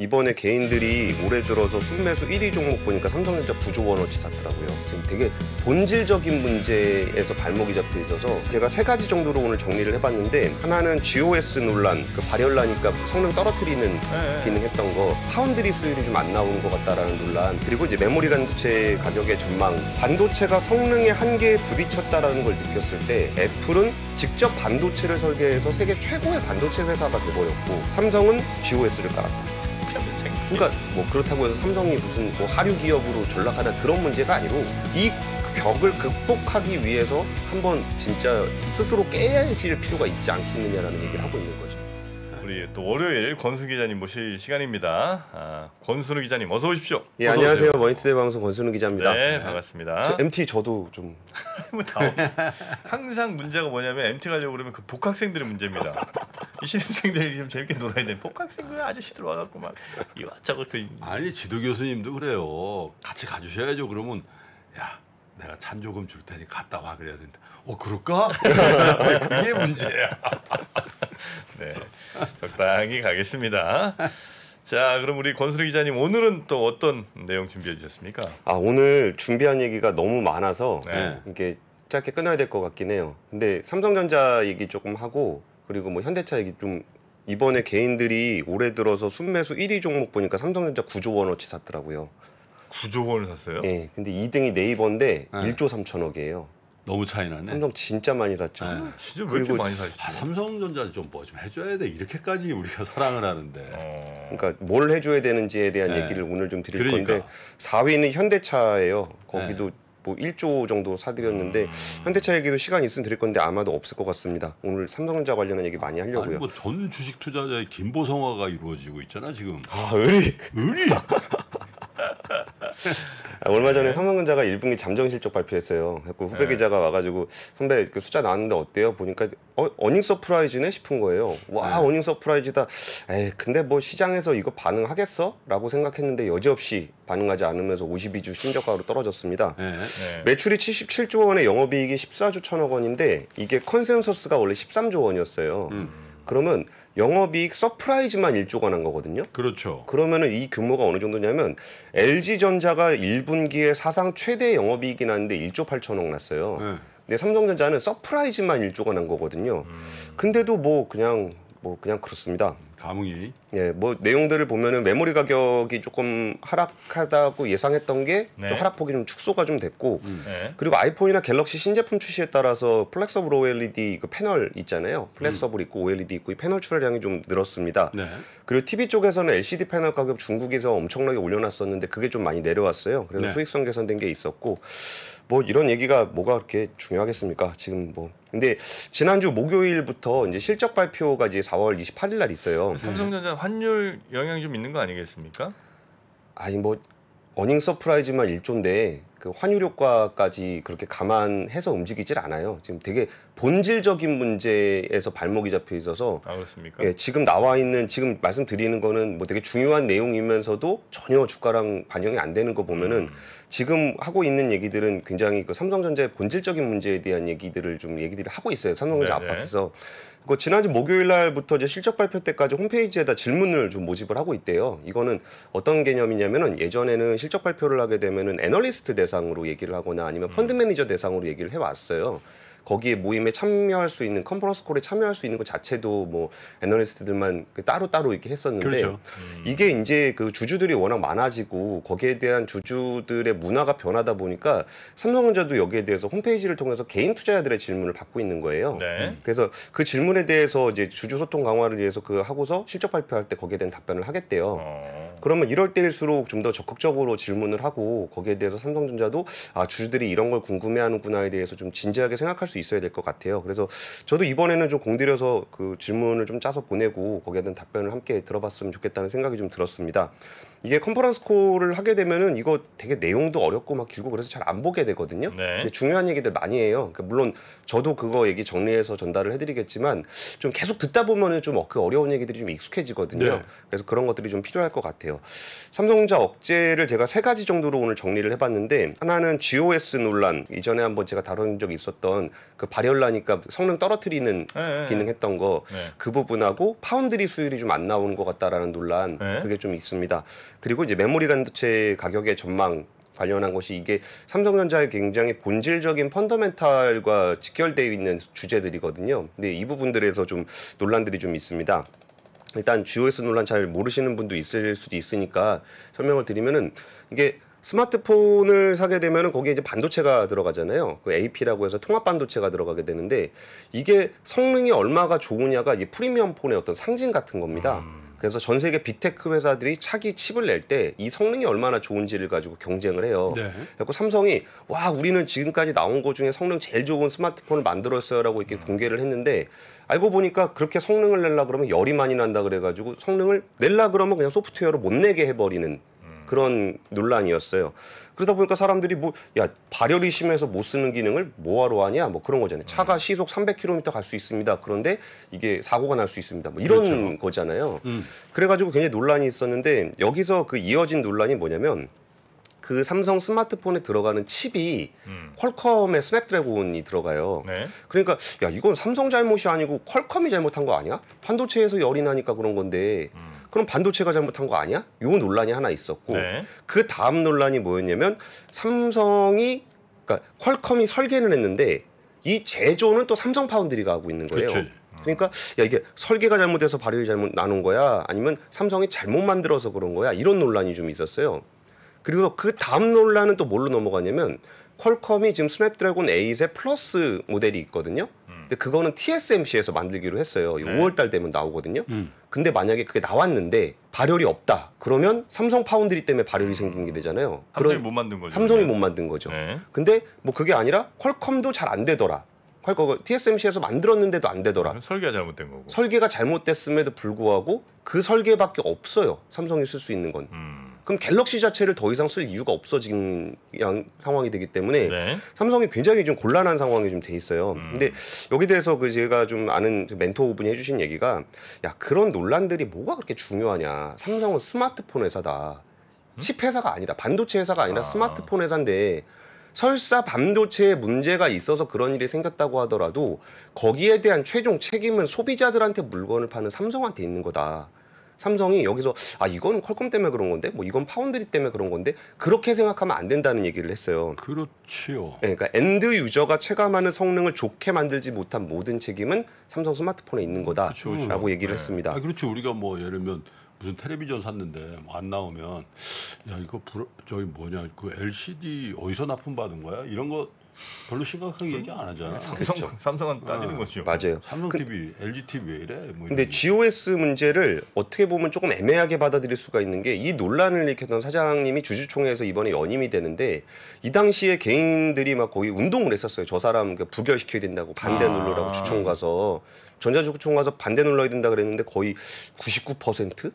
이번에 개인들이 올해 들어서 순매수 1위 종목 보니까 삼성전자 9조 원어치 샀더라고요. 지금 되게 본질적인 문제에서 발목이 잡혀 있어서 제가 세 가지 정도로 오늘 정리를 해봤는데 하나는 GOS 논란, 그 발열나니까 성능 떨어뜨리는 네, 네. 기능했던 거, 파운드리 수율이 좀 안 나오는 것 같다라는 논란, 그리고 이제 메모리 반도체 가격의 전망, 반도체가 성능의 한계에 부딪혔다라는 걸 느꼈을 때 애플은 직접 반도체를 설계해서 세계 최고의 반도체 회사가 돼버렸고 삼성은 GOS를 깔았다. 그러니까 뭐 그렇다고 해서 삼성이 무슨 뭐 하류 기업으로 전락하는 그런 문제가 아니고 이 벽을 극복하기 위해서 한번 진짜 스스로 깨질 필요가 있지 않겠느냐라는 얘기를 하고 있는 거죠. 우리 또 월요일 권순 기자님 모실 시간입니다. 아, 권순우 기자님 어서 오십시오. 예 어서 안녕하세요 오세요. 머니투데이 방송 권순우 기자입니다. 네, 네. 반갑습니다. 저 MT 저도 좀 뭐 항상 문제가 뭐냐면 MT 가려고 그러면 그 복학생들의 문제입니다. 이 신입생들이 좀 재밌게 놀아야 돼. 복학생 그 아저씨 들와갖고막 이와저것 그 아니 지도 교수님도 그래요. 같이 가주셔야죠. 그러면 야 내가 잔조금 줄 테니 갔다 와 그래야 된다. 어 그럴까? 그게 문제야. 네, 적당히 가겠습니다. 자, 그럼 우리 권수리 기자님 오늘은 또 어떤 내용 준비해 주셨습니까? 아, 오늘 준비한 얘기가 너무 많아서 네. 이게 짧게 끊어야 될 것 같긴 해요. 근데 삼성전자 얘기 조금 하고 그리고 뭐 현대차 얘기 좀 이번에 개인들이 올해 들어서 순매수 1위 종목 보니까 삼성전자 9조 원어치 샀더라고요. 9조 원을 샀어요? 네, 근데 2등이 네이버인데 네. 1조 3천억이에요. 너무 차이 나네. 삼성 진짜 많이 샀죠. 네. 진짜 왜 이렇게 많이 샀지? 아, 삼성전자 좀 뭐좀 뭐 해줘야 돼. 이렇게까지 우리가 사랑을 하는데. 어. 그러니까 뭘 해줘야 되는지에 대한 네. 얘기를 오늘 좀 드릴 그러니까. 건데 4위는 현대차예요. 거기도 네. 뭐 1조 정도 사드렸는데 음... 현대차 얘기도 시간 있으면 드릴 건데 아마도 없을 것 같습니다. 오늘 삼성전자 관련한 얘기 많이 하려고요. 뭐전 주식 투자자의 김보성화가 이루어지고 있잖아 지금. 아 의리. 의리. 아, 얼마 전에 삼성전자가 1분기 잠정 실적 발표했어요. 그 후배 네. 기자가 와가지고 선배 그 숫자 나왔는데 어때요? 보니까 어, 어닝 서프라이즈네 싶은 거예요. 와 어닝 서프라이즈다. 에 근데 뭐 시장에서 이거 반응하겠어? 라고 생각했는데 여지없이 반응하지 않으면서 52주 신저가로 떨어졌습니다. 네. 매출이 77조 원에 영업이익이 14조 1 천억 원인데 이게 컨센서스가 원래 13조 원이었어요. 음. 그러면 영업이익 서프라이즈만 1조가 난 거거든요. 그렇죠. 그러면은 이 규모가 어느 정도냐면 LG전자가 1분기에 사상 최대 영업이익이 났는데 1조 8천억 났어요. 네. 근데 삼성전자는 서프라이즈만 1조가 난 거거든요. 음. 근데도 뭐 그냥 뭐 그냥 그렇습니다. 감흥이. 예, 뭐 내용들을 보면은 메모리 가격이 조금 하락하다고 예상했던 게 네. 하락폭이 좀 축소가 좀 됐고 음. 네. 그리고 아이폰이나 갤럭시 신제품 출시에 따라서 플렉서블 OLED 그 패널 있잖아요. 플렉서블 음. 있고 OLED 있고 이 패널 출하량이 좀 늘었습니다. 네. 그리고 TV 쪽에서는 LCD 패널 가격 중국에서 엄청나게 올려놨었는데 그게 좀 많이 내려왔어요. 그래서 네. 수익성 개선된 게 있었고 뭐 이런 얘기가 뭐가 그렇게 중요하겠습니까? 지금 뭐 근데 지난주 목요일부터 이제 실적 발표가 이제 4월 28일 날 있어요. 그 삼성전자 환율 영향이 좀 있는 거 아니겠습니까? 아니 뭐 어닝 서프라이즈만 1조인데 그 환율 효과까지 그렇게 감안해서 움직이질 않아요. 지금 되게 본질적인 문제에서 발목이 잡혀 있어서 아, 그렇습니까? 예, 지금 나와 있는 지금 말씀드리는 거는 뭐 되게 중요한 내용이면서도 전혀 주가랑 반영이 안 되는 거 보면은 음. 지금 하고 있는 얘기들은 굉장히 그 삼성전자의 본질적인 문제에 대한 얘기들을 좀 얘기들을 하고 있어요. 삼성전자 네네. 압에서 네. 그 지난주 목요일 날부터 이제 실적 발표 때까지 홈페이지에다 질문을 좀 모집을 하고 있대요. 이거는 어떤 개념이냐면은 예전에는 실적 발표를 하게 되면은 애널리스트 대상으로 얘기를 하거나 아니면 음. 펀드 매니저 대상으로 얘기를 해 왔어요. 거기에 모임에 참여할 수 있는 컨퍼런스 콜에 참여할 수 있는 것 자체도 뭐 애널리스트들만 그 따로 따로 이렇게 했었는데 그렇죠. 음. 이게 이제 그 주주들이 워낙 많아지고 거기에 대한 주주들의 문화가 변하다 보니까 삼성전자도 여기에 대해서 홈페이지를 통해서 개인 투자자들의 질문을 받고 있는 거예요. 네. 그래서 그 질문에 대해서 이제 주주 소통 강화를 위해서 그 하고서 실적 발표할 때 거기에 대한 답변을 하겠대요. 어. 그러면 이럴 때일수록 좀 더 적극적으로 질문을 하고 거기에 대해서 삼성전자도 아 주주들이 이런 걸 궁금해하는구나에 대해서 좀 진지하게 생각할 수 있어야 될 것 같아요. 그래서 저도 이번에는 좀 공들여서 그 질문을 좀 짜서 보내고 거기에 대한 답변을 함께 들어봤으면 좋겠다는 생각이 좀 들었습니다. 이게 컨퍼런스 콜을 하게 되면은 이거 되게 내용도 어렵고 막 길고 그래서 잘 안 보게 되거든요. 네. 근데 중요한 얘기들 많이 해요. 그러니까 물론 저도 그거 얘기 정리해서 전달을 해드리겠지만 좀 계속 듣다 보면은 좀 그 어, 어려운 얘기들이 좀 익숙해지거든요. 네. 그래서 그런 것들이 좀 필요할 것 같아요. 삼성전자 억제를 제가 세 가지 정도로 오늘 정리를 해봤는데 하나는 GOS 논란 이전에 한번 제가 다룬 적이 있었던 그 발열나니까 성능 떨어뜨리는 네, 네, 네. 기능했던 거그 네. 부분하고 파운드리 수율이 좀 안 나오는 것 같다라는 논란 그게 좀 있습니다. 그리고 이제 메모리 반도체 가격의 전망 관련한 것이 이게 삼성전자의 굉장히 본질적인 펀더멘탈과 직결되어 있는 주제들이거든요. 근데 이 부분들에서 좀 논란들이 좀 있습니다. 일단 GOS 논란 잘 모르시는 분도 있을 수도 있으니까 설명을 드리면은 이게 스마트폰을 사게 되면은 거기에 이제 반도체가 들어가잖아요. 그 AP라고 해서 통합 반도체가 들어가게 되는데 이게 성능이 얼마가 좋으냐가 이 프리미엄 폰의 어떤 상징 같은 겁니다. 음. 그래서 전 세계 빅테크 회사들이 차기 칩을 낼 때 이 성능이 얼마나 좋은지를 가지고 경쟁을 해요. 네. 그래서 삼성이 와 우리는 지금까지 나온 것 중에 성능 제일 좋은 스마트폰을 만들었어요라고 이렇게 음. 공개를 했는데 알고 보니까 그렇게 성능을 낼라 그러면 열이 많이 난다 그래가지고 성능을 낼라 그러면 그냥 소프트웨어로 못 내게 해버리는 그런 논란이었어요. 그러다 보니까 사람들이 뭐 야 발열이 심해서 못 쓰는 기능을 뭐하러 하냐 뭐 그런 거잖아요. 차가 음. 시속 300km 갈 수 있습니다. 그런데 이게 사고가 날 수 있습니다. 뭐 이런 그렇죠. 거잖아요. 음. 그래가지고 굉장히 논란이 있었는데 여기서 그 이어진 논란이 뭐냐면 그 삼성 스마트폰에 들어가는 칩이 음. 퀄컴의 스냅드래곤이 들어가요. 네. 그러니까 야 이건 삼성 잘못이 아니고 퀄컴이 잘못한 거 아니야? 반도체에서 열이 나니까 그런 건데 음. 그럼 반도체가 잘못한 거 아니야? 요 논란이 하나 있었고 네. 그 다음 논란이 뭐였냐면 삼성이 그러니까 퀄컴이 설계는 했는데 이 제조는 또 삼성 파운드리가 하고 있는 거예요. 그치. 그러니까 야 이게 설계가 잘못돼서 발열이 잘못 나는 거야 아니면 삼성이 잘못 만들어서 그런 거야 이런 논란이 좀 있었어요. 그리고 그 다음 논란은 또 뭘로 넘어가냐면 퀄컴이 지금 스냅드래곤 8의 플러스 모델이 있거든요. 근데 그거는 TSMC에서 만들기로 했어요. 네. 5월 달 되면 나오거든요. 음. 근데 만약에 그게 나왔는데 발열이 없다. 그러면 삼성 파운드리 때문에 발열이 음. 생긴 게 되잖아요. 삼성이 못 만든 거죠. 삼성이 네. 못 만든 거죠. 네. 근데 뭐 그게 아니라 퀄컴도 잘 안 되더라. 퀄컴 TSMC에서 만들었는데도 안 되더라. 설계가 잘못된 거고. 설계가 잘못됐음에도 불구하고 그 설계밖에 없어요. 삼성이 쓸 수 있는 건. 음. 그럼 갤럭시 자체를 더 이상 쓸 이유가 없어진 양, 상황이 되기 때문에 네. 삼성이 굉장히 좀 곤란한 상황이 좀 돼 있어요. 음. 근데 여기 대해서 그 제가 좀 아는 그 멘토분이 해주신 얘기가 야 그런 논란들이 뭐가 그렇게 중요하냐. 삼성은 스마트폰 회사다. 음? 칩 회사가 아니다. 반도체 회사가 아니라 아. 스마트폰 회사인데 설사 반도체에 문제가 있어서 그런 일이 생겼다고 하더라도 거기에 대한 최종 책임은 소비자들한테 물건을 파는 삼성한테 있는 거다. 삼성이 여기서 아 이건 퀄컴 때문에 그런 건데 뭐 이건 파운드리 때문에 그런 건데 그렇게 생각하면 안 된다는 얘기를 했어요. 그렇지요. 네, 그러니까 엔드 유저가 체감하는 성능을 좋게 만들지 못한 모든 책임은 삼성 스마트폰에 있는 거다라고 그렇죠, 그렇죠. 얘기를 네. 했습니다. 아, 그렇죠 우리가 뭐 예를 들면 무슨 텔레비전 샀는데 뭐 안 나오면 야 이거 불, 저기 뭐냐 그 LCD 어디서 납품 받은 거야 이런 거 별로 심각하게 얘기 안 하잖아. 삼성, 그렇죠. 삼성은 따지는 아, 거죠. 맞아요. 삼성 TV, 그, LG TV 왜 이래? 뭐 근데 GOS 문제를 어떻게 보면 조금 애매하게 받아들일 수가 있는 게 이 논란을 일으켰던 사장님이 주주총회에서 이번에 연임이 되는데 이 당시에 개인들이 막 거의 운동을 했었어요. 저 사람 그 부결시켜야 된다고 반대 아. 눌러라고 아. 주총 가서 전자주총 가서 반대 눌러야 된다 그랬는데 거의 99%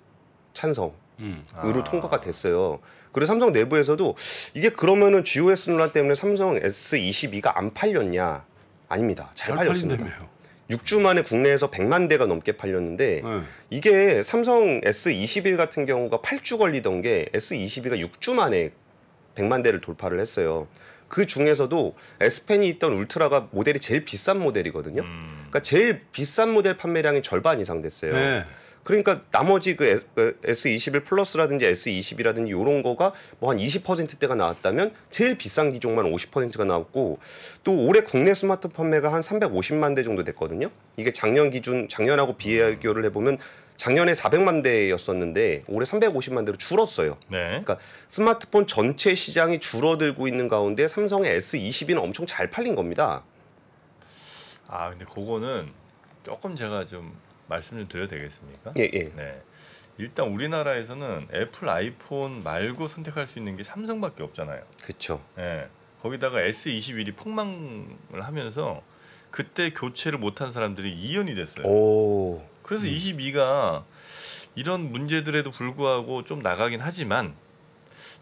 찬성. 음. 의 으로 아. 통과가 됐어요. 그리고 삼성 내부에서도 이게 그러면은 GOS 논란 때문에 삼성 S22가 안 팔렸냐? 아닙니다. 잘, 잘 팔렸습니다. 팔 6주 만에 국내에서 100만 대가 넘게 팔렸는데 네. 이게 삼성 S21 같은 경우가 8주 걸리던 게 S22가 6주 만에 100만 대를 돌파를 했어요. 그 중에서도 S펜이 있던 울트라가 모델이 제일 비싼 모델이거든요. 음. 그러니까 제일 비싼 모델 판매량이 절반 이상 됐어요. 네. 그러니까 나머지 그, 그 S21 플러스라든지 S20이라든지 이런 거가 뭐 한 20%대가 나왔다면 제일 비싼 기종만 50%가 나왔고 또 올해 국내 스마트 판매가 한 350만 대 정도 됐거든요. 이게 작년 기준 작년하고 비교를 해보면 작년에 400만 대였었는데 올해 350만 대로 줄었어요. 네. 그러니까 스마트폰 전체 시장이 줄어들고 있는 가운데 삼성의 S20은 엄청 잘 팔린 겁니다. 아 근데 그거는 조금 제가 좀 말씀 좀 드려도 되겠습니까? 예, 예. 네. 일단 우리나라에서는 애플 아이폰 말고 선택할 수 있는 게 삼성밖에 없잖아요. 그렇죠. 예. 거기다가 S21이 폭망을 하면서 그때 교체를 못한 사람들이 2연이 됐어요. 오. 그래서 음. 22가 이런 문제들에도 불구하고 좀 나가긴 하지만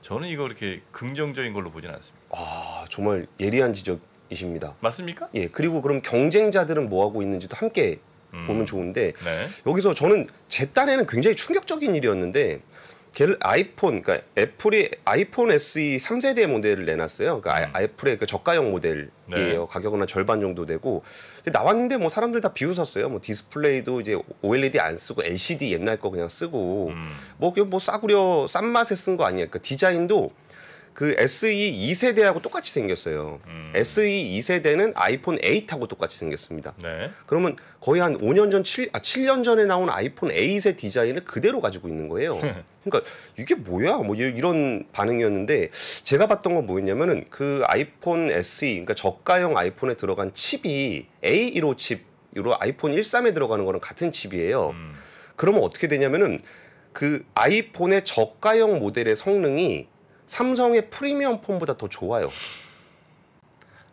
저는 이거 이렇게 긍정적인 걸로 보진 않습니다. 아 정말 예리한 지적이십니다. 맞습니까? 예 그리고 그럼 경쟁자들은 뭐 하고 있는지도 함께 음. 보면 좋은데 네. 여기서 저는 제 딴에는 굉장히 충격적인 일이었는데 걔를 아이폰 그러니까 애플이 아이폰 SE 3세대 모델을 내놨어요. 그러니까 음. 아, 애플의 그 저가형 모델이에요. 네. 가격은 한 절반 정도 되고 나왔는데 뭐 사람들 다 비웃었어요. 뭐 디스플레이도 이제 OLED 안 쓰고 LCD 옛날 거 그냥 쓰고 뭐뭐 음. 뭐 싸구려 싼 맛에 쓴 거 아니야. 그러니까 디자인도 그 SE 2세대하고 똑같이 생겼어요. 음. SE 2세대는 아이폰 8하고 똑같이 생겼습니다. 네. 그러면 거의 한 5년 전, 7, 아, 7년 전에 나온 아이폰 8의 디자인을 그대로 가지고 있는 거예요. 그러니까 이게 뭐야? 뭐 이런 반응이었는데 제가 봤던 건 뭐였냐면은 그 아이폰 SE, 그러니까 저가형 아이폰에 들어간 칩이 A15 칩으로 아이폰 13에 들어가는 거랑 같은 칩이에요. 음. 그러면 어떻게 되냐면은 그 아이폰의 저가형 모델의 성능이 삼성의 프리미엄 폰보다 더 좋아요.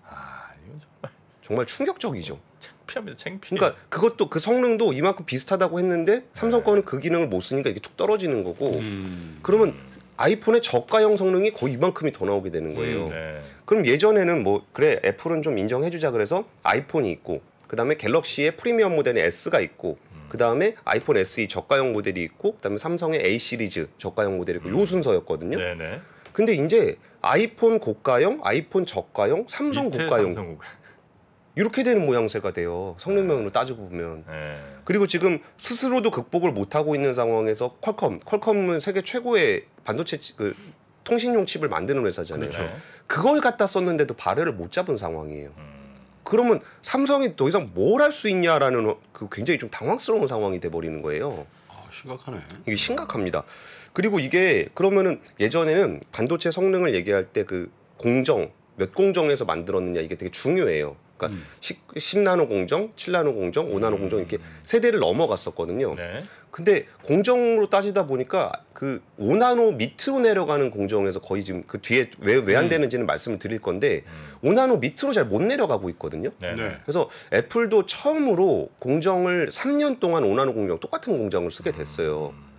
아, 이건 정말 정말 충격적이죠. 창피합니다. 창피. 그러니까 그것도 그 성능도 이만큼 비슷하다고 했는데 삼성 거는 그 기능을 못 쓰니까 이게 툭 떨어지는 거고. 음. 그러면 아이폰의 저가형 성능이 거의 이만큼이 더 나오게 되는 거예요. 음, 네. 그럼 예전에는 뭐 그래 애플은 좀 인정해주자 그래서 아이폰이 있고 그 다음에 갤럭시의 프리미엄 모델인 S가 있고 음. 그 다음에 아이폰 SE 저가형 모델이 있고 그 다음에 삼성의 A 시리즈 저가형 모델이 있고 음. 요 순서였거든요. 네네. 네. 근데 이제 아이폰 고가형, 아이폰 저가형, 삼성 고가형. 삼성 고가. 이렇게 되는 모양새가 돼요. 성능면으로 네. 따지고 보면. 네. 그리고 지금 스스로도 극복을 못하고 있는 상황에서 퀄컴, 퀄컴은 세계 최고의 반도체 그 통신용 칩을 만드는 회사잖아요. 그렇죠. 그걸 갖다 썼는데도 발열을 못 잡은 상황이에요. 음. 그러면 삼성이 더 이상 뭘 할 수 있냐라는 그 굉장히 좀 당황스러운 상황이 돼 버리는 거예요. 아, 심각하네. 이게 심각합니다. 그리고 이게 그러면은 예전에는 반도체 성능을 얘기할 때 그 공정 몇 공정에서 만들었느냐 이게 되게 중요해요. 그러니까 음. 10, 나노 공정, 7나노 공정, 5나노 음. 공정 이렇게 음. 세대를 넘어갔었거든요. 네. 근데 공정으로 따지다 보니까 그 5나노 밑으로 내려가는 공정에서 거의 지금 그 뒤에 왜왜안 음. 되는지는 말씀을 드릴 건데 음. 5나노 밑으로 잘 못 내려가고 있거든요. 네. 네. 그래서 애플도 처음으로 공정을 3년 동안 5나노 공정 똑같은 공정을 쓰게 됐어요. 음.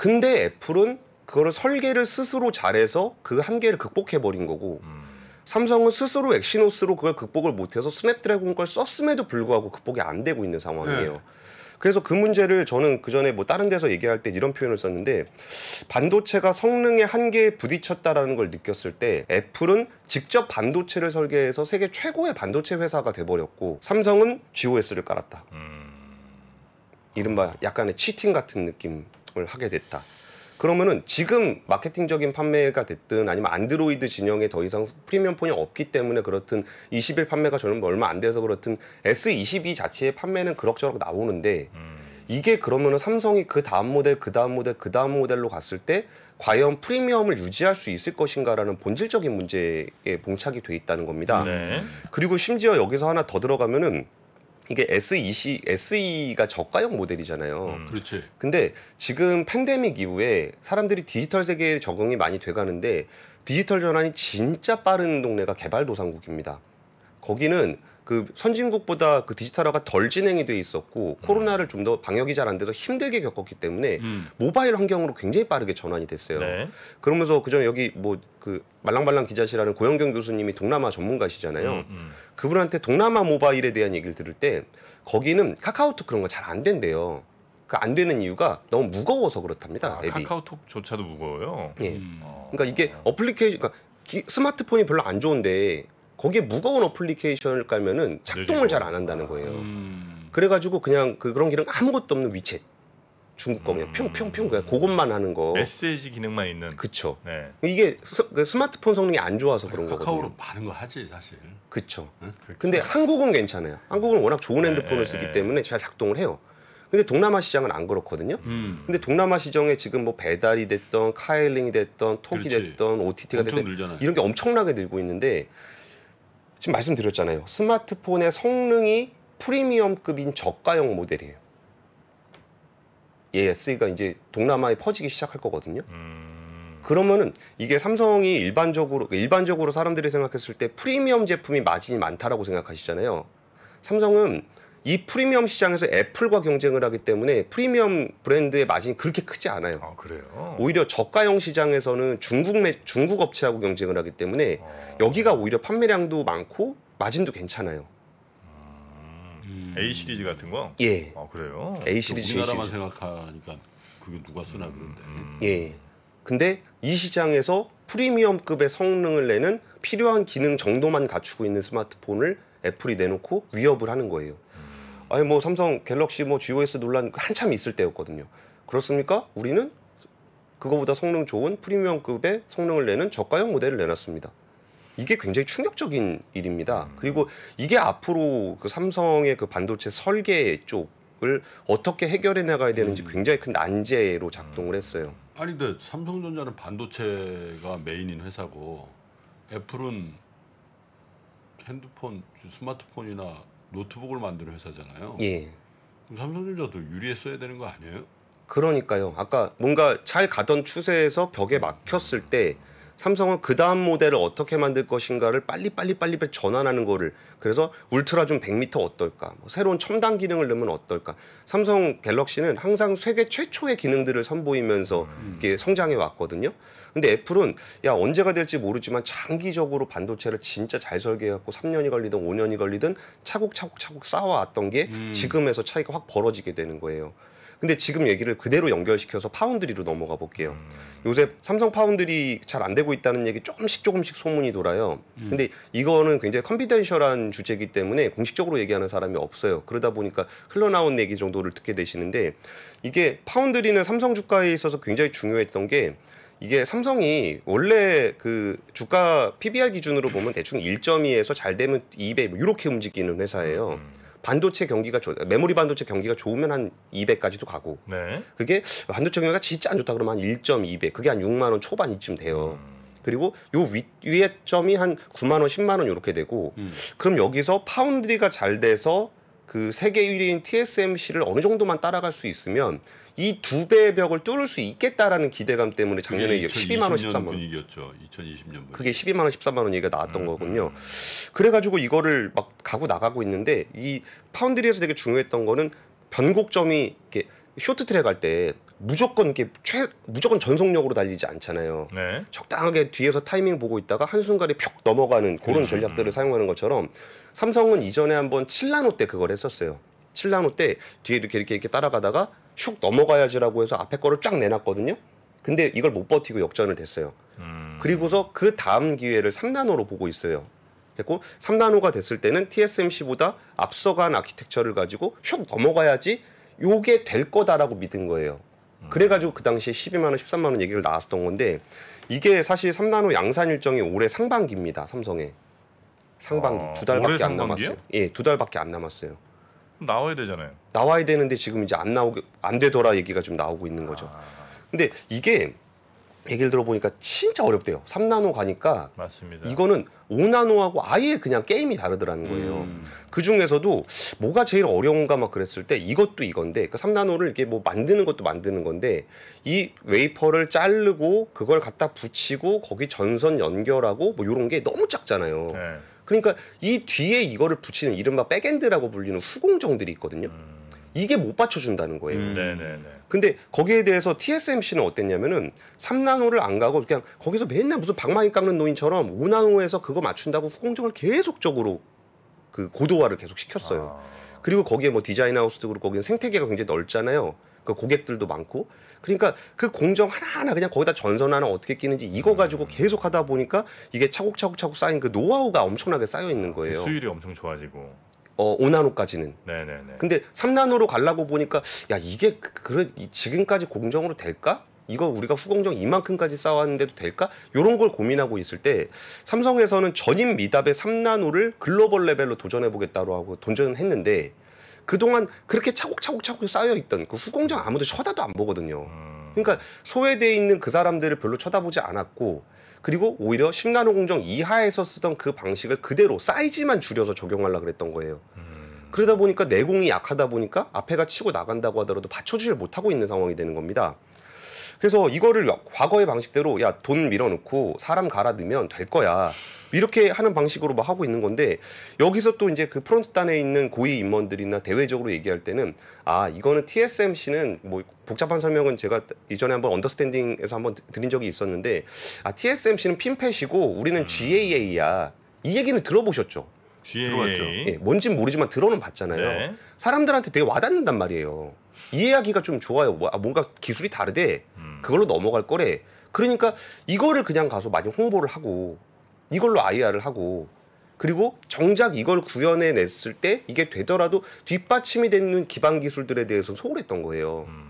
근데 애플은 그거를 설계를 스스로 잘해서 그 한계를 극복해 버린 거고 음. 삼성은 스스로 엑시노스로 그걸 극복을 못해서 스냅드래곤 걸 썼음에도 불구하고 극복이 안 되고 있는 상황이에요. 네. 그래서 그 문제를 저는 그 전에 뭐 다른 데서 얘기할 때 이런 표현을 썼는데 반도체가 성능의 한계에 부딪혔다라는 걸 느꼈을 때 애플은 직접 반도체를 설계해서 세계 최고의 반도체 회사가 돼버렸고 삼성은 GOS를 깔았다. 음... 이른바 약간의 치팅 같은 느낌. 하게 됐다. 그러면은 지금 마케팅적인 판매가 됐든 아니면 안드로이드 진영에 더 이상 프리미엄 폰이 없기 때문에 그렇든 20일 판매가 저는 얼마 안 돼서 그렇든 S22 자체의 판매는 그럭저럭 나오는데 음. 이게 그러면은 삼성이 그 다음 모델, 그 다음 모델, 그 다음 모델로 갔을 때 과연 프리미엄을 유지할 수 있을 것인가라는 본질적인 문제에 봉착이 돼 있다는 겁니다. 네. 그리고 심지어 여기서 하나 더 들어가면은 이게 SEC, SE가 저가형 모델이잖아요. 음, 그렇지. 근데 지금 팬데믹 이후에 사람들이 디지털 세계에 적응이 많이 돼가는데 디지털 전환이 진짜 빠른 동네가 개발도상국입니다. 거기는 그 선진국보다 그 디지털화가 덜 진행이 돼 있었고 음. 코로나를 좀 더 방역이 잘 안 돼서 힘들게 겪었기 때문에 음. 모바일 환경으로 굉장히 빠르게 전환이 됐어요. 네. 그러면서 그전에 여기 뭐 그 말랑말랑 기자실하는 고영경 교수님이 동남아 전문가시잖아요. 음, 음, 그분한테 동남아 모바일에 대한 얘기를 들을 때 거기는 카카오톡 그런 거 잘 안 된대요. 그 안 되는 이유가 너무 무거워서 그렇답니다. 아, 앱이. 카카오톡조차도 무거워요. 예. 네. 그러니까 이게 어. 어플리케이션, 그러니까 기, 스마트폰이 별로 안 좋은데 거기에 무거운 어플리케이션을 깔면은 작동을 잘 안 한다는 거예요. 음. 그래가지고 그냥 그 그런 기능 아무것도 없는 위챗. 중국 거 음. 그냥 평평평 그냥 그것만 하는 거 메시지 기능만 있는 그쵸 네. 이게 스, 그 마트폰 성능이 안 좋아서 그런 카카오로 거거든요 많은 거 하지 사실 그쵸 응? 그렇죠. 근데 한국은 괜찮아요 한국은 워낙 좋은 핸드폰을 네, 쓰기 네. 때문에 잘 작동을 해요 근데 동남아 시장은 안 그렇거든요 음. 근데 동남아 시장에 지금 뭐 배달이 됐던 카일링이 됐던 톡이 그렇지. 됐던 OTT가 됐던 늘잖아요. 이런 게 엄청나게 늘고 있는데 지금 말씀드렸잖아요. 스마트폰의 성능이 프리미엄급인 저가형 모델이에요. 얘 SE가 이제 동남아에 퍼지기 시작할 거거든요. 음. 그러면은 이게 삼성이 일반적으로 그러니까 일반적으로 사람들이 생각했을 때 프리미엄 제품이 마진이 많다라고 생각하시잖아요. 삼성은 이 프리미엄 시장에서 애플과 경쟁을 하기 때문에 프리미엄 브랜드의 마진이 그렇게 크지 않아요. 아, 그래요? 오히려 저가형 시장에서는 중국 매, 중국 업체하고 경쟁을 하기 때문에 아. 여기가 오히려 판매량도 많고 마진도 괜찮아요. 음. A 시리즈 같은 거? 예. 아, 그래요? A 시리즈, 우리나라만 생각하니까 그게 누가 쓰나 음, 그런데. 음, 음. 예. 근데 이 시장에서 프리미엄급의 성능을 내는 필요한 기능 정도만 갖추고 있는 스마트폰을 애플이 내놓고 위협을 하는 거예요. 아니 뭐 삼성 갤럭시 뭐 GOS 논란 한참 있을 때였거든요. 그렇습니까? 우리는 그거보다 성능 좋은 프리미엄급의 성능을 내는 저가형 모델을 내놨습니다. 이게 굉장히 충격적인 일입니다. 음. 그리고 이게 앞으로 그 삼성의 그 반도체 설계 쪽을 어떻게 해결해 나가야 되는지 음. 굉장히 큰 난제로 작동을 음. 했어요. 아니 근데 삼성전자는 반도체가 메인인 회사고 애플은 핸드폰, 스마트폰이나 노트북을 만드는 회사잖아요. 예. 그럼 삼성전자도 유리했어야 되는 거 아니에요? 그러니까요. 아까 뭔가 잘 가던 추세에서 벽에 막혔을 때 삼성은 그 다음 모델을 어떻게 만들 것인가를 빨리 빨리 빨리 빨리 전환하는 거를 그래서 울트라 줌 100m 어떨까 뭐 새로운 첨단 기능을 넣으면 어떨까 삼성 갤럭시는 항상 세계 최초의 기능들을 선보이면서 음. 이게 성장해 왔거든요. 근데 애플은 야 언제가 될지 모르지만 장기적으로 반도체를 진짜 잘 설계해갖고 3년이 걸리든 5년이 걸리든 차곡차곡차곡 쌓아왔던 게 음. 지금에서 차이가 확 벌어지게 되는 거예요. 근데 지금 얘기를 그대로 연결시켜서 파운드리로 넘어가 볼게요. 음. 요새 삼성 파운드리 잘 안 되고 있다는 얘기 조금씩 조금씩 소문이 돌아요. 음. 근데 이거는 굉장히 컨비덴셜한 주제이기 때문에 공식적으로 얘기하는 사람이 없어요. 그러다 보니까 흘러나온 얘기 정도를 듣게 되시는데 이게 파운드리는 삼성 주가에 있어서 굉장히 중요했던 게 이게 삼성이 원래 그 주가 PBR 기준으로 보면 대충 1.2에서 잘 되면 200 이렇게 뭐 움직이는 회사예요. 음. 반도체 경기가 좋 메모리 반도체 경기가 좋으면 한 200까지도 가고 네. 그게 반도체 경기가 진짜 안 좋다 그러면 한 1.2배 그게 한 6만 원 초반 이쯤 돼요. 음. 그리고 요 위, 위에 점이 한 9만 원, 10만 원 이렇게 되고 음. 그럼 여기서 파운드리가 잘 돼서 그 세계 1위인 TSMC를 어느 정도만 따라갈 수 있으면 이두 배의 벽을 뚫을 수 있겠다라는 기대감 때문에 작년에 12만 원, 13만 원 분위기였죠. 2020년 그게 12만 원, 13만 원 얘기가 나왔던 음, 거군요. 음. 그래가지고 이거를 막 가고 나가고 있는데 이 파운드리에서 되게 중요했던 거는 변곡점이 이렇게 쇼트트랙 할 때 무조건 이렇게 최 무조건 전속력으로 달리지 않잖아요. 네. 적당하게 뒤에서 타이밍 보고 있다가 한 순간에 푹 넘어가는 그런 그렇죠. 전략들을 음. 사용하는 것처럼 삼성은 이전에 한번 칠라노 때 그걸 했었어요. 칠라노 때 뒤에 이렇게 이렇게 이렇게 따라가다가 슉 넘어가야지라고 해서 앞에 거를 쫙 내놨거든요. 근데 이걸 못 버티고 역전을 됐어요. 음. 그리고서 그 다음 기회를 3나노로 보고 있어요. 됐고 3나노가 됐을 때는 TSMC보다 앞서간 아키텍처를 가지고 슉 넘어가야지 요게 될 거다라고 믿은 거예요. 음. 그래가지고 그 당시에 12만 원, 13만 원 얘기를 나왔었던 건데 이게 사실 3나노 양산 일정이 올해 상반기입니다. 삼성에 상반기 아, 두 달밖에 안 남았어요. 예, 두 달밖에 안 남았어요. 나와야 되잖아요. 나와야 되는데 지금 이제 안 나오게 안 되더라 얘기가 좀 나오고 있는 거죠. 아. 근데 이게 얘기를 들어보니까 진짜 어렵대요. 3나노 가니까 맞습니다. 이거는 5나노하고 아예 그냥 게임이 다르더라는 거예요. 음. 그 중에서도 뭐가 제일 어려운가 막 그랬을 때 이것도 이건데 그 그러니까 3나노를 이렇게 뭐 만드는 것도 만드는 건데 이 웨이퍼를 자르고 그걸 갖다 붙이고 거기 전선 연결하고 뭐 이런 게 너무 작잖아요. 네. 그러니까 이 뒤에 이거를 붙이는 이른바 백엔드라고 불리는 후공정들이 있거든요. 이게 못 받쳐준다는 거예요. 음. 네네네. 근데 거기에 대해서 TSMC는 어땠냐면은 3나노를 안 가고 그냥 거기서 맨날 무슨 방망이 깎는 노인처럼 5나노에서 그거 맞춘다고 후공정을 계속적으로 그 고도화를 계속 시켰어요. 아. 그리고 거기에 뭐 디자인 하우스도 그렇고 거기는 생태계가 굉장히 넓잖아요. 그 고객들도 많고 그러니까 그 공정 하나하나 그냥 거기다 전선 하나 어떻게 끼는지 이거 가지고 계속 하다 보니까 이게 차곡차곡 차곡 쌓인 그 노하우가 엄청나게 쌓여 있는 그 거예요. 수율이 엄청 좋아지고. 어, 5나노까지는. 네네네. 근데 3나노로 갈라고 보니까 야 이게 그래 지금까지 공정으로 될까? 이거 우리가 후공정 이만큼까지 쌓았는데도 될까? 이런 걸 고민하고 있을 때 삼성에서는 전임 미답의 3나노를 글로벌 레벨로 도전해보겠다고 하고 도전했는데 그동안 그렇게 차곡차곡차곡 쌓여있던 그 후공장 아무도 쳐다도 안 보거든요. 그러니까 소외돼 있는 그 사람들을 별로 쳐다보지 않았고 그리고 오히려 심0나노 공정 이하에서 쓰던 그 방식을 그대로 사이즈만 줄여서 적용하려 그랬던 거예요. 그러다 보니까 내공이 약하다 보니까 앞에가 치고 나간다고 하더라도 받쳐주질 못하고 있는 상황이 되는 겁니다. 그래서 이거를 과거의 방식대로 야 돈 밀어넣고 사람 갈아넣면될 거야 이렇게 하는 방식으로 막 하고 있는 건데 여기서 또 이제 그 프론트단에 있는 고위 임원들이나 대외적으로 얘기할 때는 아 이거는 TSMC는 뭐 복잡한 설명은 제가 이전에 한번 언더스탠딩에서 한번 드린 적이 있었는데 아 TSMC는 핀펫이고 우리는 음. GAA야 이 얘기는 들어보셨죠? 들어봤 예, 뭔진 모르지만 들어는 봤잖아요. 네. 사람들한테 되게 와닿는단 말이에요. 이해하기가 좀 좋아요. 뭐, 아, 뭔가 기술이 다르대. 음. 음. 그걸로 넘어갈 거래. 그러니까 이거를 그냥 가서 많이 홍보를 하고 이걸로 IR을 하고 그리고 정작 이걸 구현해 냈을 때 이게 되더라도 뒷받침이 되는 기반 기술들에 대해서는 소홀했던 거예요. 음.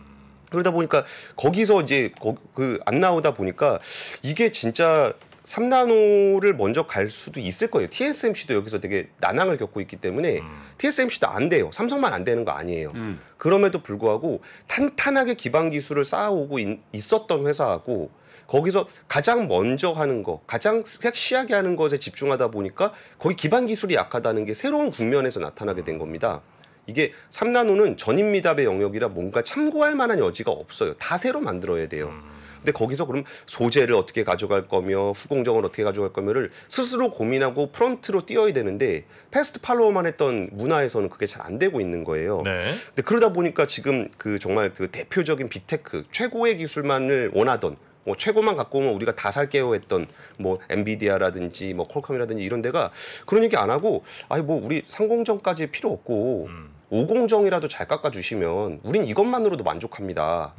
그러다 보니까 거기서 이제 그 안 나오다 보니까 이게 진짜 3나노를 먼저 갈 수도 있을 거예요. TSMC도 여기서 되게 난항을 겪고 있기 때문에 음. TSMC도 안 돼요. 삼성만 안 되는 거 아니에요. 음. 그럼에도 불구하고 탄탄하게 기반 기술을 쌓아오고 있, 있었던 회사하고 거기서 가장 먼저 하는 거, 가장 섹시하게 하는 것에 집중하다 보니까 거의 기반 기술이 약하다는 게 새로운 국면에서 나타나게 된 음. 겁니다. 이게 3나노는 전입 미답의 영역이라 뭔가 참고할 만한 여지가 없어요. 다 새로 만들어야 돼요. 음. 근데 거기서 그럼 소재를 어떻게 가져갈 거며 후공정을 어떻게 가져갈 거며를 스스로 고민하고 프론트로 뛰어야 되는데 패스트 팔로워만 했던 문화에서는 그게 잘 안 되고 있는 거예요. 네. 근데 그러다 보니까 지금 그 정말 그 대표적인 빅테크 최고의 기술만을 원하던 뭐 최고만 갖고 오면 우리가 다 살게요 했던 뭐 엔비디아라든지 뭐 콜컴이라든지 이런 데가 그런 얘기 안 하고 아니 뭐 우리 상공정까지 필요 없고 음. 오공정이라도 잘 깎아주시면 우린 이것만으로도 만족합니다.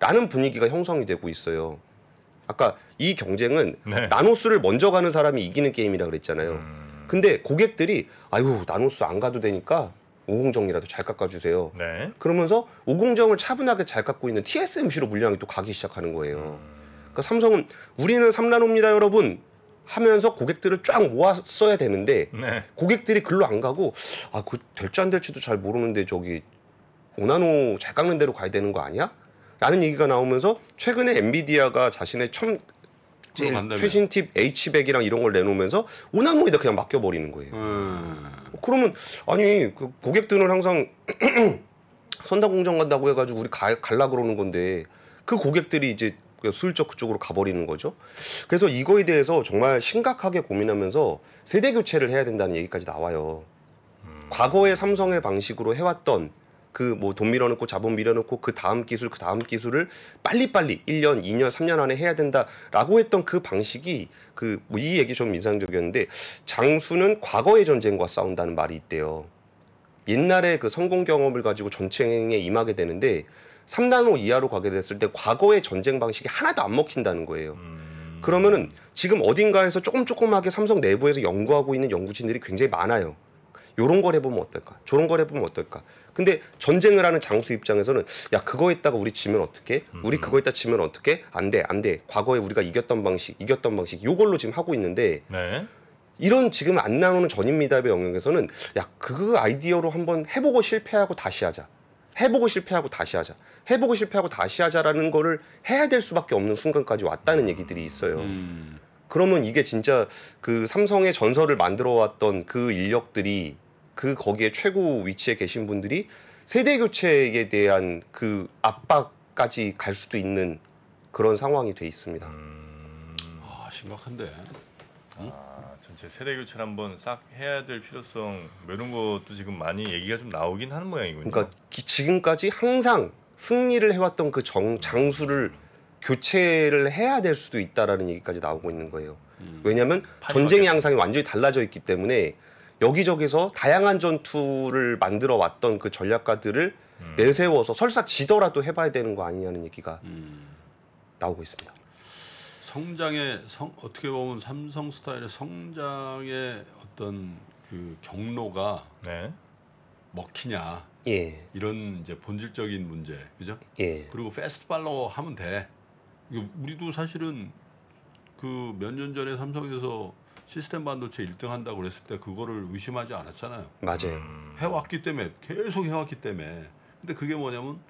라는 분위기가 형성이 되고 있어요. 아까 이 경쟁은 네. 나노스를 먼저 가는 사람이 이기는 게임이라 그랬잖아요. 음... 근데 고객들이 아유 나노스안 가도 되니까 오공정이라도 잘 깎아주세요. 네. 그러면서 오공정을 차분하게 잘 깎고 있는 TSMC로 물량이 또 가기 시작하는 거예요. 음... 그러니까 삼성은 우리는 삼나노입니다 여러분 하면서 고객들을 쫙 모았어야 되는데 네. 고객들이 글로 안 가고 아 그 될지 안 될지도 잘 모르는데 저기 오나노 잘 깎는 대로 가야 되는 거 아니야? 라는 얘기가 나오면서 최근에 엔비디아가 자신의 첨 최신 팁 H백이랑 이런 걸 내놓으면서 오나노에다 그냥 맡겨버리는 거예요. 음. 그러면 아니 그 고객들은 항상 선당 공정 간다고 해가지고 우리 가, 갈라 그러는 건데 그 고객들이 이제 그 술적 그쪽으로 가버리는 거죠. 그래서 이거에 대해서 정말 심각하게 고민하면서 세대 교체를 해야 된다는 얘기까지 나와요. 과거의 삼성의 방식으로 해왔던 그 뭐 돈 밀어넣고 자본 밀어넣고 그 다음 기술 그 다음 기술을 빨리빨리 1년, 2년, 3년 안에 해야 된다라고 했던 그 방식이 그뭐이 얘기 좀 인상적이었는데 장수는 과거의 전쟁과 싸운다는 말이 있대요. 옛날에 그 성공 경험을 가지고 전쟁에 임하게 되는데 3단호 이하로 가게 됐을 때 과거의 전쟁 방식이 하나도 안 먹힌다는 거예요. 음... 그러면은 지금 어딘가에서 조금 조금하게 삼성 내부에서 연구하고 있는 연구진들이 굉장히 많아요. 요런 걸 해보면 어떨까? 저런 걸 해보면 어떨까? 근데 전쟁을 하는 장수 입장에서는 야 그거 했다가 우리 지면 어떻게? 우리 그거 했다 지면 어떻게? 안 돼, 안 돼. 과거에 우리가 이겼던 방식, 이겼던 방식 요걸로 지금 하고 있는데 네. 이런 지금 안 나오는 전입미답의 영역에서는 야그 아이디어로 한번 해보고 실패하고 다시 하자. 해보고 실패하고 다시 하자. 해보고 실패하고 다시 하자라는 거를 해야 될 수밖에 없는 순간까지 왔다는 얘기들이 있어요. 음. 그러면 이게 진짜 그 삼성의 전설을 만들어 왔던 그 인력들이 그 거기에 최고 위치에 계신 분들이 세대 교체에 대한 그 압박까지 갈 수도 있는 그런 상황이 돼 있습니다. 음. 아 심각한데. 응? 어? 이제 세대 교체를 한번 싹 해야 될 필요성 뭐 이런 것도 지금 많이 얘기가 좀 나오긴 하는 모양이군요. 그러니까 기, 지금까지 항상 승리를 해왔던 그 정, 장수를 교체를 해야 될 수도 있다라는 얘기까지 나오고 있는 거예요. 음. 왜냐하면 전쟁의 양상이 완전히 달라져 있기 때문에 여기저기서 다양한 전투를 만들어 왔던 그 전략가들을 음. 내세워서 설사 지더라도 해봐야 되는 거 아니냐는 얘기가 음. 나오고 있습니다. 성장의 성, 어떻게 보면 삼성 스타일의 성장의 어떤 그 경로가 네. 먹히냐 예. 이런 이제 본질적인 문제 그죠? 예. 그리고 패스트 팔로우 하면 돼. 이거 우리도 사실은 그 몇 년 전에 삼성에서 시스템 반도체 1등 한다고 그랬을 때 그거를 의심하지 않았잖아요. 맞아요. 음. 해왔기 때문에 계속 해왔기 때문에 근데 그게 뭐냐면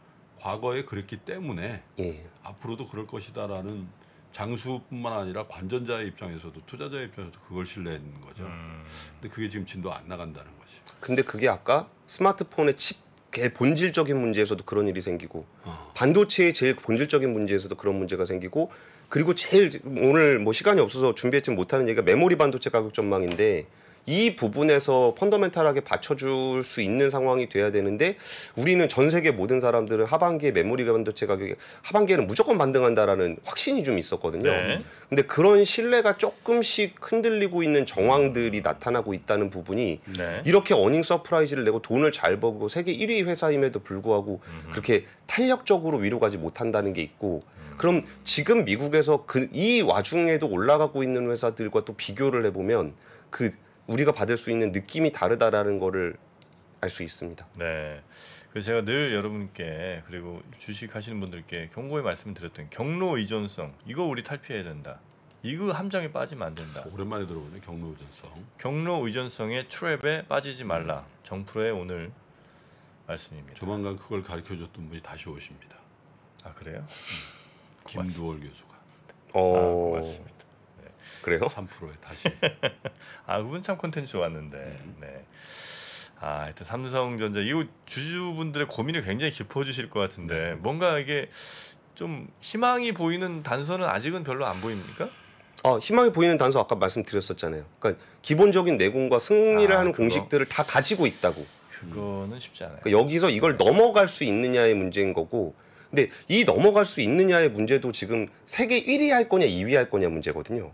과거에 그랬기 때문에 예. 앞으로도 그럴 것이다라는 장수뿐만 아니라 관전자의 입장에서도 투자자의 입장에서도 그걸 신뢰한 거죠. 음. 근데 그게 지금 진도 안 나간다는 거지. 근데 그게 아까 스마트폰의 칩 본질적인 문제에서도 그런 일이 생기고 어. 반도체의 제일 본질적인 문제에서도 그런 문제가 생기고 그리고 제일 오늘 뭐 시간이 없어서 준비했지 못하는 얘기가 메모리 반도체 가격 전망인데 이 부분에서 펀더멘탈하게 받쳐줄 수 있는 상황이 돼야 되는데 우리는 전 세계 모든 사람들은 하반기에 메모리 반도체 가격이 하반기에는 무조건 반등한다라는 확신이 좀 있었거든요. 네. 근데 그런 신뢰가 조금씩 흔들리고 있는 정황들이 나타나고 있다는 부분이 네. 이렇게 어닝 서프라이즈를 내고 돈을 잘 벌고 세계 1위 회사임에도 불구하고 음흠. 그렇게 탄력적으로 위로 가지 못한다는 게 있고 그럼 지금 미국에서 그 이 와중에도 올라가고 있는 회사들과 또 비교를 해보면 그 우리가 받을 수 있는 느낌이 다르다라는 거를 알 수 있습니다. 네. 그래서 제가 늘 여러분께 그리고 주식 하시는 분들께 경고의 말씀을 드렸던 경로 의존성 이거 우리 탈피해야 된다. 이거 함정에 빠지면 안 된다. 오랜만에 들어보네 경로 의존성. 경로 의존성의 트랩에 빠지지 말라. 정프로의 오늘 말씀입니다. 조만간 그걸 가르쳐 줬던 분이 다시 오십니다. 아 그래요? 음. 김두월 교수가. 어. 아, 고맙습니다. 그래요? 3%에 다시. 아, 그분 참 콘텐츠 좋았는데. 음. 네. 아, 하여튼 삼성전자 이후 주주분들의 고민이 굉장히 깊어지실 것 같은데 음. 뭔가 이게 좀 희망이 보이는 단서는 아직은 별로 안 보입니까? 어, 희망이 보이는 단서 아까 말씀드렸었잖아요. 그러니까 기본적인 내공과 승리를 아, 하는 그거? 공식들을 다 가지고 있다고. 그거는 쉽지 않아요. 그러니까 여기서 이걸 네. 넘어갈 수 있느냐의 문제인 거고 근데 이 넘어갈 수 있느냐의 문제도 지금 세계 1위 할 거냐 2위 할 거냐 문제거든요.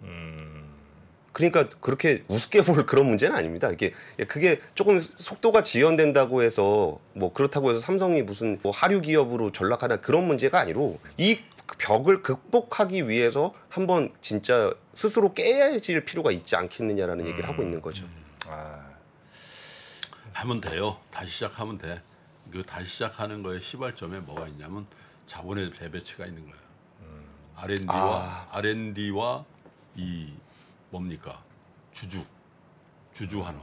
그러니까 그렇게 우습게 볼 그런 문제는 아닙니다. 이게 예, 그게 조금 속도가 지연된다고 해서 뭐 그렇다고 해서 삼성이 무슨 뭐 하류 기업으로 전락하나 그런 문제가 아니로 이 벽을 극복하기 위해서 한번 진짜 스스로 깨야질 필요가 있지 않겠느냐라는 얘기를 하고 있는 거죠. 음. 아... 하면 돼요. 다시 시작하면 돼. 그 다시 시작하는 거에 시발점에 뭐가 있냐면 자본의 재배치가 있는 거야. 음. R&D와 아. R&D와 이 뭡니까 주주 주주환원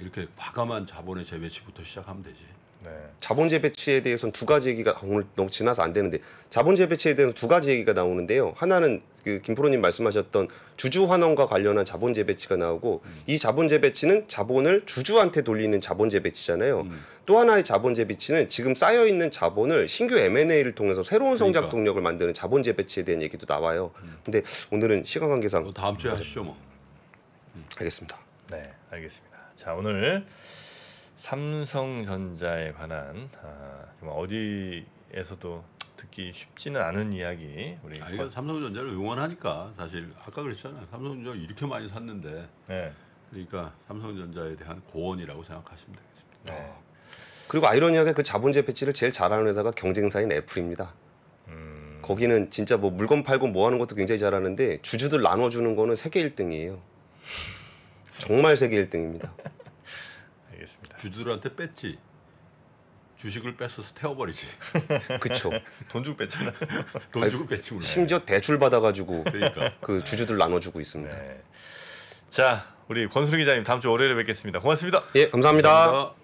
이렇게 과감한 자본의 재배치부터 시작하면 되지. 네. 자본 재배치에 대해서는 두 가지 얘기가 아, 오늘 너무 지나서 안 되는데 자본 재배치에 대해서 두 가지 얘기가 나오는데요. 하나는 그 김프로님 말씀하셨던 주주 환원과 관련한 자본 재배치가 나오고 음. 이 자본 재배치는 자본을 주주한테 돌리는 자본 재배치잖아요. 음. 또 하나의 자본 재배치는 지금 쌓여 있는 자본을 신규 M&A를 통해서 새로운 그러니까. 성장 그러니까. 동력을 만드는 자본 재배치에 대한 얘기도 나와요. 음. 근데 오늘은 시간 관계상 어, 다음 주에 하죠 뭐. 음, 알겠습니다. 네, 알겠습니다. 자 오늘. 삼성전자에 관한 아, 어디에서도 듣기 쉽지는 않은 이야기. 우리 아, 이거 삼성전자를 응원하니까 사실 아까 그랬잖아요. 삼성전자 이렇게 많이 샀는데. 네. 그러니까 삼성전자에 대한 고언이라고 생각하시면 되겠습니다. 네. 그리고 아이러니하게 그 자본재 배치를 제일 잘하는 회사가 경쟁사인 애플입니다. 음. 거기는 진짜 뭐 물건 팔고 뭐 하는 것도 굉장히 잘하는데 주주들 나눠주는 거는 세계 1등이에요. 정말 세계 1등입니다. 되겠습니다. 주주들한테 뺐지. 주식을 뺏어서 태워버리지. 그쵸. 돈 주고 뺐잖아. 돈 주고 뺐지. 심지어 대출 받아가지고 그러니까. 그 주주들 나눠주고 있습니다. 네. 자, 우리 권순우 기자님 다음 주 월요일에 뵙겠습니다. 고맙습니다. 예, 감사합니다. 감사합니다.